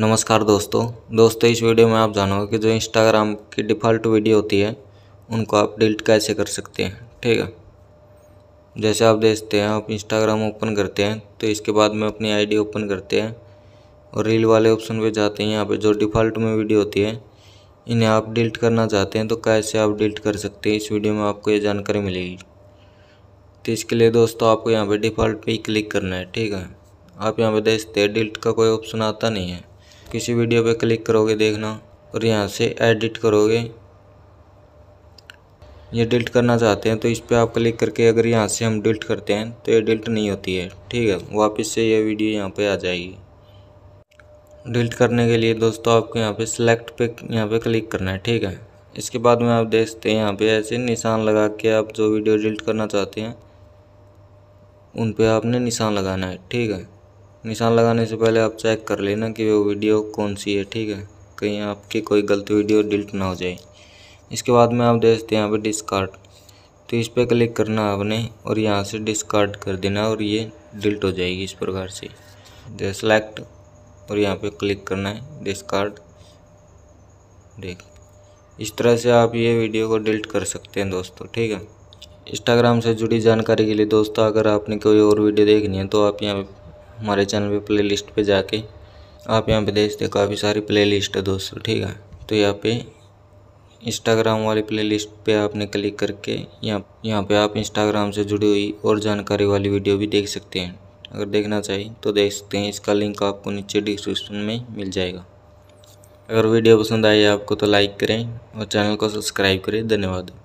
नमस्कार दोस्तों दोस्तों इस वीडियो में आप जानोगे कि जो इंस्टाग्राम की डिफ़ॉल्ट वीडियो होती है उनको आप डिलीट कैसे कर सकते हैं ठीक है जैसे आप देखते हैं आप इंस्टाग्राम ओपन करते हैं तो इसके बाद में अपनी आईडी ओपन करते हैं और रील वाले ऑप्शन पे जाते हैं यहाँ पे जो डिफ़ॉल्ट में वीडियो होती है इन्हें आप डिलीट करना चाहते हैं तो कैसे आप डिलीट कर सकते हैं इस वीडियो में आपको ये जानकारी मिलेगी तो इसके लिए दोस्तों आपको यहाँ पर डिफ़ॉल्ट पर ही क्लिक करना है ठीक है आप यहाँ पर देखते हैं डिल्ट का कोई ऑप्शन आता नहीं है किसी वीडियो पे क्लिक करोगे देखना और यहाँ से एडिट करोगे ये डिल्ट करना चाहते हैं तो इस पर आप क्लिक करके अगर यहाँ से हम डिल्ट करते हैं तो ये डिल्ट नहीं होती है ठीक है वापस से ये वीडियो यहाँ पे आ जाएगी डिल्ट करने के लिए दोस्तों आपको यहाँ पे सिलेक्ट पे यहाँ पे क्लिक करना है ठीक है इसके बाद में आप देखते हैं यहाँ पे ऐसे निशान लगा के आप जो वीडियो डिल्ट करना चाहते हैं उन पर आपने निशान लगाना है ठीक है निशान लगाने से पहले आप चेक कर लेना कि वो वीडियो कौन सी है ठीक है कहीं आपकी कोई गलत वीडियो डिलीट ना हो जाए इसके बाद में आप देखते हैं यहाँ पर डिस्कार्ड तो इस पर क्लिक करना आपने और यहाँ से डिस्कार्ड कर देना और ये डिलीट हो जाएगी इस प्रकार से दे सेलेक्ट और यहाँ पे क्लिक करना है डिस्कार्ड देख इस तरह से आप ये वीडियो को डिलीट कर सकते हैं दोस्तों ठीक है इंस्टाग्राम से जुड़ी जानकारी के लिए दोस्तों अगर आपने कोई और वीडियो देखनी है तो आप यहाँ पर हमारे चैनल पे प्ले लिस्ट पर जाके आप यहाँ पे देखते काफ़ी सारी प्ले लिस्ट है दोस्तों ठीक है तो यहाँ पे इंस्टाग्राम वाली प्ले लिस्ट पर आपने क्लिक करके यहाँ यहाँ पे आप इंस्टाग्राम से जुड़ी हुई और जानकारी वाली वीडियो भी देख सकते हैं अगर देखना चाहिए तो देख सकते हैं इसका लिंक आपको नीचे डिस्क्रिप्शन में मिल जाएगा अगर वीडियो पसंद आई आपको तो लाइक करें और चैनल को सब्सक्राइब करें धन्यवाद